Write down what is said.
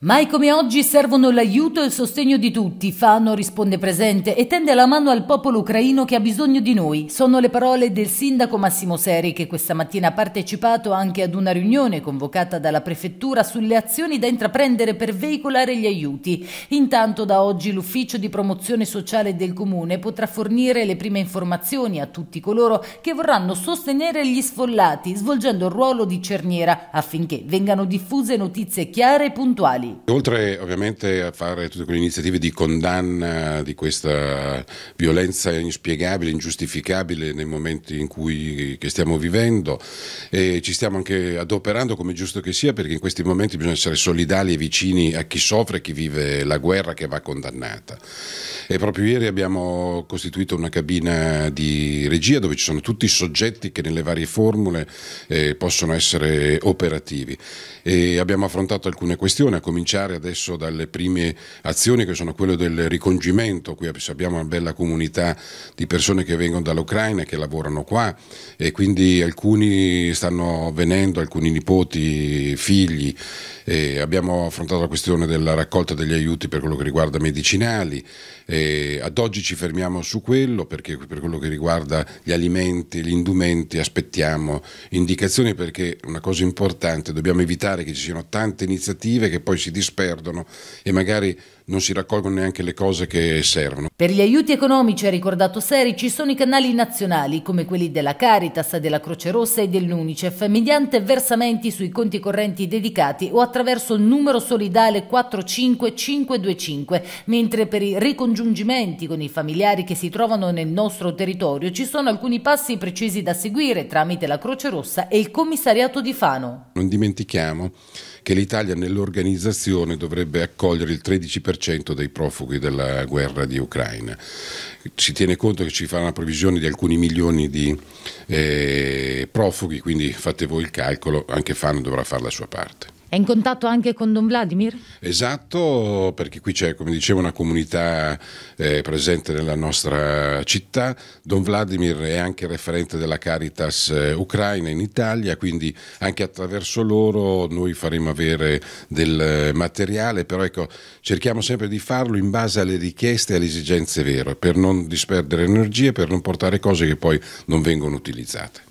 Mai come oggi servono l'aiuto e il sostegno di tutti, Fano risponde presente e tende la mano al popolo ucraino che ha bisogno di noi. Sono le parole del sindaco Massimo Seri che questa mattina ha partecipato anche ad una riunione convocata dalla prefettura sulle azioni da intraprendere per veicolare gli aiuti. Intanto da oggi l'ufficio di promozione sociale del comune potrà fornire le prime informazioni a tutti coloro che vorranno sostenere gli sfollati, svolgendo il ruolo di cerniera affinché vengano diffuse notizie chiare e puntuali sociali. Oltre ovviamente a fare tutte quelle iniziative di condanna di questa violenza inspiegabile, ingiustificabile nei momenti in cui stiamo vivendo, ci stiamo anche adoperando come giusto che sia perché in questi momenti bisogna essere solidali e vicini a chi soffre, a chi vive la guerra che va condannata. E proprio ieri abbiamo costituito una cabina di regia dove ci sono tutti i soggetti che nelle varie formule eh, possono essere operativi e abbiamo affrontato alcune questioni, a cominciare adesso dalle prime azioni che sono quelle del ricongimento, qui abbiamo una bella comunità di persone che vengono dall'Ucraina e che lavorano qua e quindi alcuni stanno venendo, alcuni nipoti, figli, abbiamo affrontato la questione della raccolta degli aiuti per quello che riguarda medicinali, ad oggi ci fermiamo su quello perché per quello che riguarda gli alimenti, gli indumenti aspettiamo indicazioni perché una cosa importante, dobbiamo evitare che ci siano tante iniziative che poi si si disperdono e magari non si raccolgono neanche le cose che servono. Per gli aiuti economici, ha ricordato Seri, ci sono i canali nazionali come quelli della Caritas, della Croce Rossa e dell'Unicef mediante versamenti sui conti correnti dedicati o attraverso il numero solidale 45525, mentre per i ricongiungimenti con i familiari che si trovano nel nostro territorio ci sono alcuni passi precisi da seguire tramite la Croce Rossa e il commissariato di Fano. Non dimentichiamo che l'Italia nell'organizzazione dovrebbe accogliere il 13% 100% dei profughi della guerra di Ucraina. Si tiene conto che ci farà una previsione di alcuni milioni di eh, profughi, quindi fate voi il calcolo, anche Fano dovrà fare la sua parte. È in contatto anche con Don Vladimir? Esatto, perché qui c'è, come dicevo, una comunità eh, presente nella nostra città. Don Vladimir è anche referente della Caritas eh, Ucraina in Italia, quindi anche attraverso loro noi faremo avere del eh, materiale, però ecco, cerchiamo sempre di farlo in base alle richieste e alle esigenze vere, per non disperdere energie, per non portare cose che poi non vengono utilizzate.